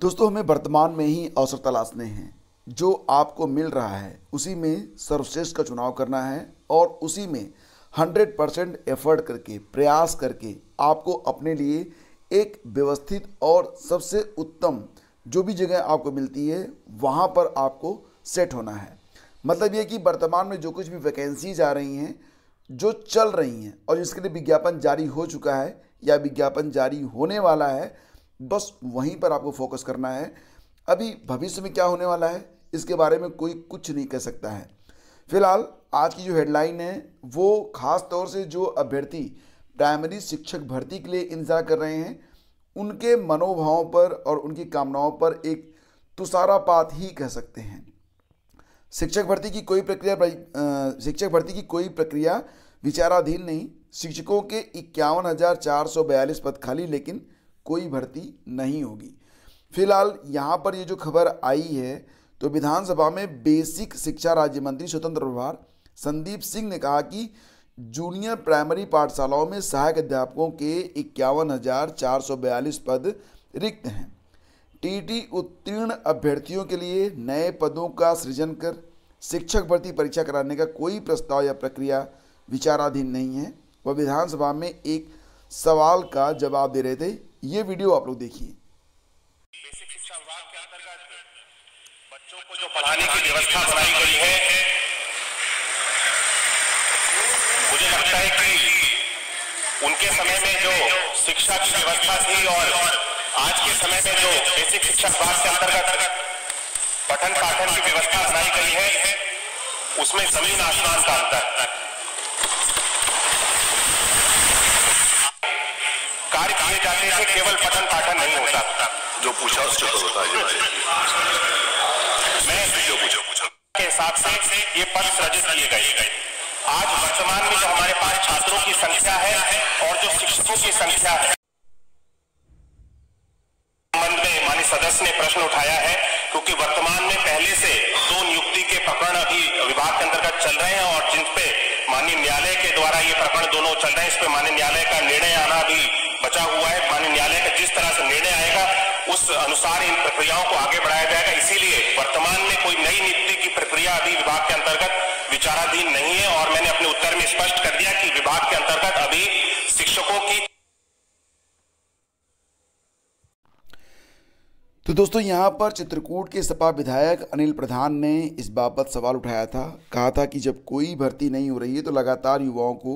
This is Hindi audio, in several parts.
दोस्तों हमें वर्तमान में ही अवसर तलाशने हैं जो आपको मिल रहा है उसी में सर्वश्रेष्ठ का चुनाव करना है और उसी में 100 परसेंट एफर्ट करके प्रयास करके आपको अपने लिए एक व्यवस्थित और सबसे उत्तम जो भी जगह आपको मिलती है वहाँ पर आपको सेट होना है मतलब ये कि वर्तमान में जो कुछ भी वैकेंसीज आ रही हैं जो चल रही हैं और जिसके लिए विज्ञापन जारी हो चुका है या विज्ञापन जारी होने वाला है बस वहीं पर आपको फोकस करना है अभी भविष्य में क्या होने वाला है इसके बारे में कोई कुछ नहीं कह सकता है फिलहाल आज की जो हेडलाइन है वो खास तौर से जो अभ्यर्थी प्राइमरी शिक्षक भर्ती के लिए इंतजार कर रहे हैं उनके मनोभावों पर और उनकी कामनाओं पर एक तुषारापात ही कह सकते हैं शिक्षक भर्ती की कोई प्रक्रिया शिक्षक भर्ती की कोई प्रक्रिया विचाराधीन नहीं शिक्षकों के इक्यावन पद खाली लेकिन कोई भर्ती नहीं होगी फिलहाल यहाँ पर ये जो खबर आई है तो विधानसभा में बेसिक शिक्षा राज्य मंत्री स्वतंत्र प्रभार संदीप सिंह ने कहा कि जूनियर प्राइमरी पाठशालाओं में सहायक अध्यापकों के इक्यावन पद रिक्त हैं टीटी उत्तीर्ण अभ्यर्थियों के लिए नए पदों का सृजन कर शिक्षक भर्ती परीक्षा कराने का कोई प्रस्ताव या प्रक्रिया विचाराधीन नहीं है वह विधानसभा में एक सवाल का जवाब दे रहे थे ये वीडियो आप लोग देखिए बेसिक शिक्षा विभाग के अंतर्गत बच्चों को जो पढ़ाने की व्यवस्था बनाई गई है मुझे लगता है कि उनके समय में जो शिक्षा की व्यवस्था थी और आज के समय में जो बेसिक शिक्षा विभाग के अंतर्गत पठन पाठन की व्यवस्था बनाई गई है उसमें जमीन आसमान का अंतर जाने से केवल पठन पाठन नहीं होता जो पूछा उसके ऊपर बताइए मैं जो पूछा पूछा के हिसाब से ये पद सृजित किए गए आज वर्तमान में जो हमारे पास छात्रों की संख्या है और जो शिक्षकों की संख्या है संबंध में सदस्य ने प्रश्न उठाया है क्योंकि वर्तमान में पहले से दो नियुक्ति के प्रकरण अभी विभाग के अंतर्गत चल रहे हैं और जिन पे माननीय न्यायालय के द्वारा ये प्रकरण दोनों चल रहे हैं इस पे माननीय न्यायालय का निर्णय आना भी बचा हुआ है माननीय न्यायालय का जिस तरह से निर्णय आएगा उस अनुसार इन प्रक्रियाओं को आगे बढ़ाया जाएगा इसीलिए वर्तमान में कोई नई नियुक्ति की प्रक्रिया अभी विभाग के अंतर्गत विचाराधीन नहीं है और मैंने अपने उत्तर में स्पष्ट कर दिया कि विभाग के अंतर्गत अभी शिक्षकों की तो दोस्तों यहाँ पर चित्रकूट के सपा विधायक अनिल प्रधान ने इस बाबत सवाल उठाया था कहा था कि जब कोई भर्ती नहीं हो रही है तो लगातार युवाओं को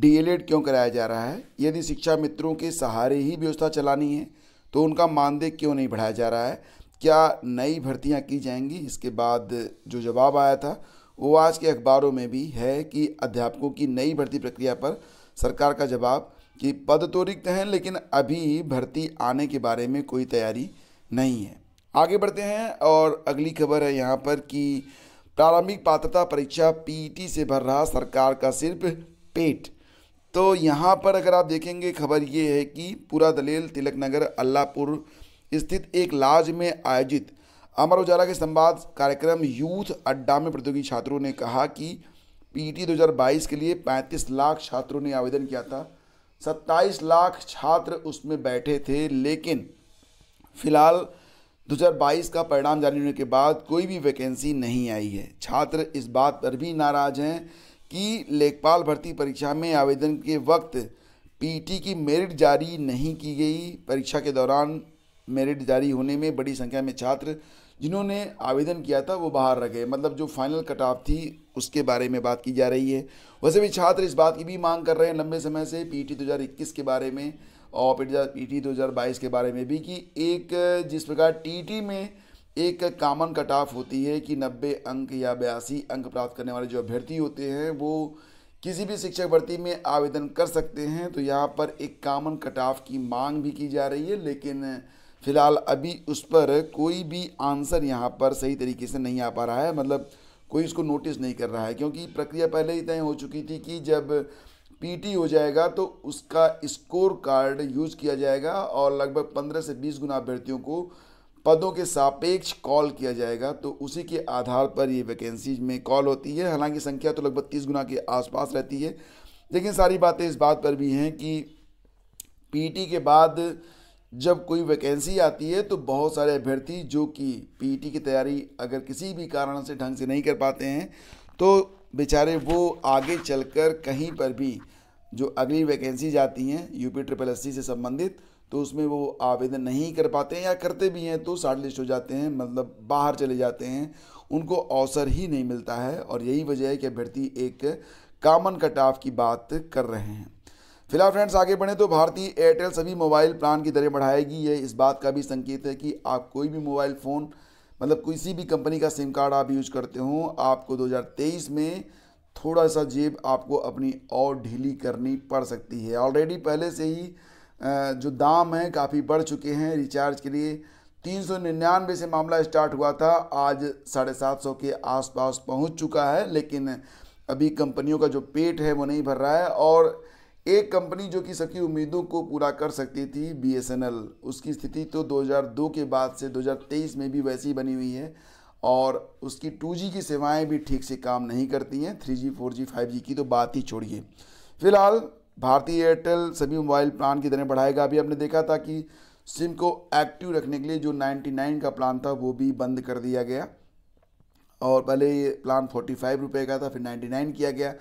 डीएलएड क्यों कराया जा रहा है यदि शिक्षा मित्रों के सहारे ही व्यवस्था चलानी है तो उनका मानदेय क्यों नहीं बढ़ाया जा रहा है क्या नई भर्तियां की जाएंगी इसके बाद जो जवाब आया था वो आज के अखबारों में भी है कि अध्यापकों की नई भर्ती प्रक्रिया पर सरकार का जवाब कि पद तो रिक्त हैं लेकिन अभी भर्ती आने के बारे में कोई तैयारी नहीं है आगे बढ़ते हैं और अगली खबर है यहाँ पर कि प्रारंभिक पात्रता परीक्षा पीटी से भर रहा सरकार का सिर्फ पेट तो यहाँ पर अगर आप देखेंगे खबर ये है कि पूरा दलेल तिलक नगर अल्लाहपुर स्थित एक लाज में आयोजित अमर उजाला के संवाद कार्यक्रम यूथ अड्डा में प्रतियोगी छात्रों ने कहा कि पीटी 2022 के लिए 35 लाख छात्रों ने आवेदन किया था 27 लाख छात्र उसमें बैठे थे लेकिन फिलहाल 2022 का परिणाम जारी होने के बाद कोई भी वैकेंसी नहीं आई है छात्र इस बात पर भी नाराज हैं कि लेखपाल भर्ती परीक्षा में आवेदन के वक्त पीटी की मेरिट जारी नहीं की गई परीक्षा के दौरान मेरिट जारी होने में बड़ी संख्या में छात्र जिन्होंने आवेदन किया था वो बाहर रह गए मतलब जो फाइनल कट ऑफ थी उसके बारे में बात की जा रही है वैसे भी छात्र इस बात की भी मांग कर रहे हैं लंबे समय से पीटी 2021 के बारे में और पीटी 2022 के बारे में भी कि एक जिस प्रकार टीटी में एक कामन कट ऑफ होती है कि नब्बे अंक या बयासी अंक प्राप्त करने वाले जो अभ्यर्थी होते हैं वो किसी भी शिक्षक भर्ती में आवेदन कर सकते हैं तो यहाँ पर एक कामन कट ऑफ की मांग भी की जा रही है लेकिन फ़िलहाल अभी उस पर कोई भी आंसर यहाँ पर सही तरीके से नहीं आ पा रहा है मतलब कोई इसको नोटिस नहीं कर रहा है क्योंकि प्रक्रिया पहले ही तय हो चुकी थी कि जब पीटी हो जाएगा तो उसका स्कोर कार्ड यूज़ किया जाएगा और लगभग पंद्रह से बीस गुना अभ्यर्थियों को पदों के सापेक्ष कॉल किया जाएगा तो उसी के आधार पर ये वैकेंसीज में कॉल होती है हालांकि संख्या तो लगभग तीस गुना के आसपास रहती है लेकिन सारी बातें इस बात पर भी हैं कि पीटी के बाद जब कोई वैकेंसी आती है तो बहुत सारे अभ्यर्थी जो कि पीटी की तैयारी अगर किसी भी कारण से ढंग से नहीं कर पाते हैं तो बेचारे वो आगे चलकर कहीं पर भी जो अगली वैकेंसी जाती हैं यूपी ट्रिपल एस से संबंधित तो उसमें वो आवेदन नहीं कर पाते हैं या करते भी हैं तो शार्ट लिस्ट हो जाते हैं मतलब बाहर चले जाते हैं उनको अवसर ही नहीं मिलता है और यही वजह है कि अभ्यर्थी एक कामन कट ऑफ की बात कर रहे हैं फिलहाल फ्रेंड्स आगे बढ़ें तो भारतीय एयरटेल सभी मोबाइल प्लान की दरें बढ़ाएगी ये इस बात का भी संकेत है कि आप कोई भी मोबाइल फ़ोन मतलब किसी भी कंपनी का सिम कार्ड आप यूज करते हो आपको 2023 में थोड़ा सा जेब आपको अपनी और ढीली करनी पड़ सकती है ऑलरेडी पहले से ही जो दाम हैं काफ़ी बढ़ चुके हैं रिचार्ज के लिए तीन सौ निन्यानवे से मामला स्टार्ट हुआ था आज साढ़े सात सौ के आसपास पहुंच चुका है लेकिन अभी कंपनियों का जो पेट है वो नहीं भर रहा है और एक कंपनी जो कि सबकी उम्मीदों को पूरा कर सकती थी बी उसकी स्थिति तो 2002 के बाद से 2023 में भी वैसी बनी हुई है और उसकी 2G की सेवाएं भी ठीक से काम नहीं करती हैं 3G, 4G, 5G की तो बात ही छोड़िए फिलहाल भारतीय एयरटेल सभी मोबाइल प्लान की दरें बढ़ाएगा अभी आपने देखा था कि सिम को एक्टिव रखने के लिए जो 99 का प्लान था वो भी बंद कर दिया गया और पहले ये प्लान फोर्टी फाइव रुपये का था फिर नाइन्टी नाइन किया गया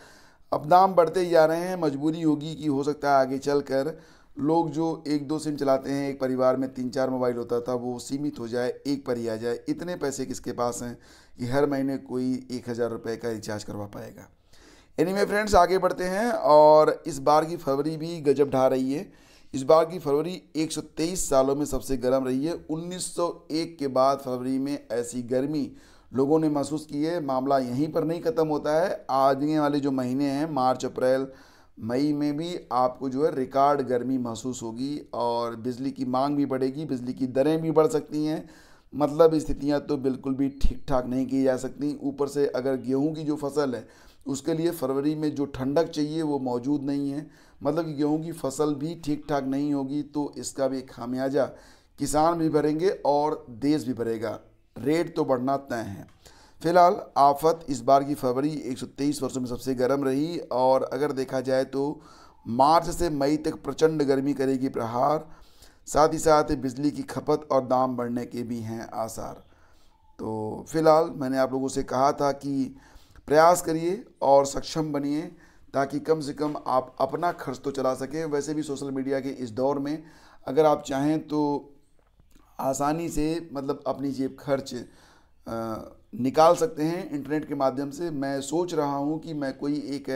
अब दाम बढ़ते ही जा रहे हैं मजबूरी होगी कि हो सकता है आगे चल कर लोग जो एक दो सिम चलाते हैं एक परिवार में तीन चार मोबाइल होता था वो सीमित हो जाए एक पर ही आ जाए इतने पैसे किसके पास हैं कि हर महीने कोई एक हज़ार रुपये का रिचार्ज करवा पाएगा एनीमे फ्रेंड्स आगे बढ़ते हैं और इस बार की फरवरी भी गजब ढा रही है इस बार की फरवरी 123 सालों में सबसे गर्म रही है 1901 के बाद फरवरी में ऐसी गर्मी लोगों ने महसूस की है मामला यहीं पर नहीं ख़त्म होता है आगे वाले जो महीने हैं मार्च अप्रैल मई में भी आपको जो है रिकॉर्ड गर्मी महसूस होगी और बिजली की मांग भी बढ़ेगी बिजली की दरें भी बढ़ सकती हैं मतलब स्थितियाँ तो बिल्कुल भी ठीक ठाक नहीं की जा सकती ऊपर से अगर गेहूँ की जो फसल है उसके लिए फरवरी में जो ठंडक चाहिए वो मौजूद नहीं है मतलब कि गेहूँ की फसल भी ठीक ठाक नहीं होगी तो इसका भी खामियाजा किसान भी भरेंगे और देश भी भरेगा रेट तो बढ़ना तय है फिलहाल आफत इस बार की फरवरी 123 वर्षों में सबसे गर्म रही और अगर देखा जाए तो मार्च से मई तक प्रचंड गर्मी करेगी प्रहार साथ ही साथ बिजली की खपत और दाम बढ़ने के भी हैं आसार तो फिलहाल मैंने आप लोगों से कहा था कि प्रयास करिए और सक्षम बनिए ताकि कम से कम आप अपना खर्च तो चला सकें वैसे भी सोशल मीडिया के इस दौर में अगर आप चाहें तो आसानी से मतलब अपनी जेब खर्च निकाल सकते हैं इंटरनेट के माध्यम से मैं सोच रहा हूं कि मैं कोई एक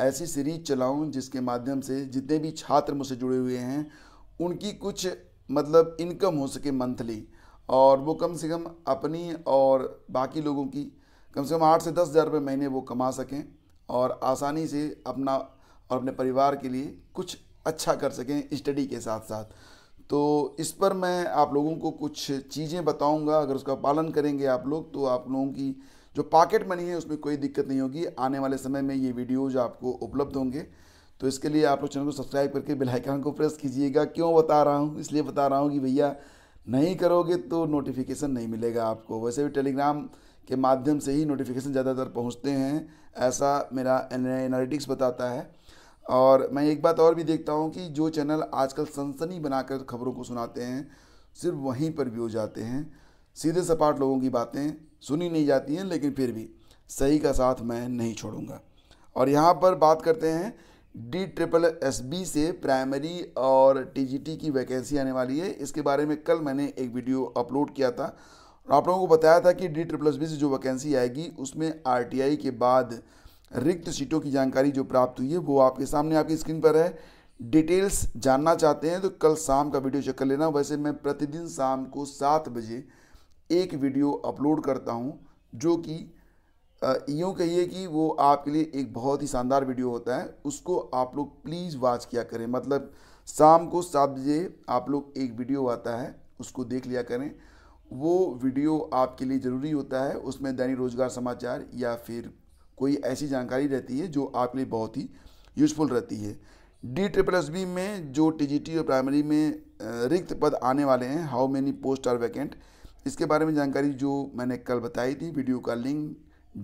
ऐसी सीरीज चलाऊं जिसके माध्यम से जितने भी छात्र मुझसे जुड़े हुए हैं उनकी कुछ मतलब इनकम हो सके मंथली और वो कम से कम अपनी और बाकी लोगों की कम से कम आठ से दस हज़ार रुपये महीने वो कमा सकें और आसानी से अपना और अपने परिवार के लिए कुछ अच्छा कर सकें स्टडी के साथ साथ तो इस पर मैं आप लोगों को कुछ चीज़ें बताऊंगा अगर उसका पालन करेंगे आप लोग तो आप लोगों की जो पॉकेट मनी है उसमें कोई दिक्कत नहीं होगी आने वाले समय में ये वीडियोज आपको उपलब्ध होंगे तो इसके लिए आप लोग चैनल को सब्सक्राइब करके बेल आइकन को प्रेस कीजिएगा क्यों बता रहा हूँ इसलिए बता रहा हूँ कि भैया नहीं करोगे तो नोटिफिकेशन नहीं मिलेगा आपको वैसे भी टेलीग्राम के माध्यम से ही नोटिफिकेशन ज़्यादातर पहुँचते हैं ऐसा मेरा एनालिटिक्स बताता है और मैं एक बात और भी देखता हूँ कि जो चैनल आजकल सनसनी बनाकर खबरों को सुनाते हैं सिर्फ वहीं पर भी हो जाते हैं सीधे सपाट लोगों की बातें सुनी नहीं जाती हैं लेकिन फिर भी सही का साथ मैं नहीं छोड़ूंगा और यहाँ पर बात करते हैं डी ट्रिपल एस बी से प्राइमरी और टीजीटी की वैकेंसी आने वाली है इसके बारे में कल मैंने एक वीडियो अपलोड किया था आप लोगों को बताया था कि डी ट्रिप्लस बी से जो वैकेंसी आएगी उसमें आरटीआई के बाद रिक्त सीटों की जानकारी जो प्राप्त हुई है वो आपके सामने आपकी स्क्रीन पर है डिटेल्स जानना चाहते हैं तो कल शाम का वीडियो चेक कर लेना वैसे मैं प्रतिदिन शाम को सात बजे एक वीडियो अपलोड करता हूँ जो कि यूँ कहिए कि वो आपके लिए एक बहुत ही शानदार वीडियो होता है उसको आप लोग प्लीज़ वॉच किया करें मतलब शाम को सात बजे आप लोग एक वीडियो आता है उसको देख लिया करें वो वीडियो आपके लिए ज़रूरी होता है उसमें दैनिक रोज़गार समाचार या फिर कोई ऐसी जानकारी रहती है जो आपके लिए बहुत ही यूज़फुल रहती है डी ट्रिपल एस बी में जो टी और प्राइमरी में रिक्त पद आने वाले हैं how many post are vacant इसके बारे में जानकारी जो मैंने कल बताई थी वीडियो का लिंक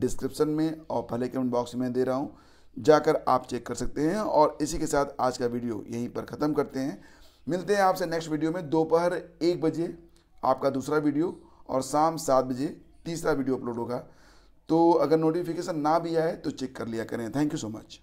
डिस्क्रिप्शन में और पहले कमेंट बॉक्स में दे रहा हूँ जाकर आप चेक कर सकते हैं और इसी के साथ आज का वीडियो यहीं पर ख़त्म करते हैं मिलते हैं आपसे नेक्स्ट वीडियो में दोपहर एक बजे आपका दूसरा वीडियो और शाम सात बजे तीसरा वीडियो अपलोड होगा तो अगर नोटिफिकेशन ना भी आए तो चेक कर लिया करें थैंक यू सो मच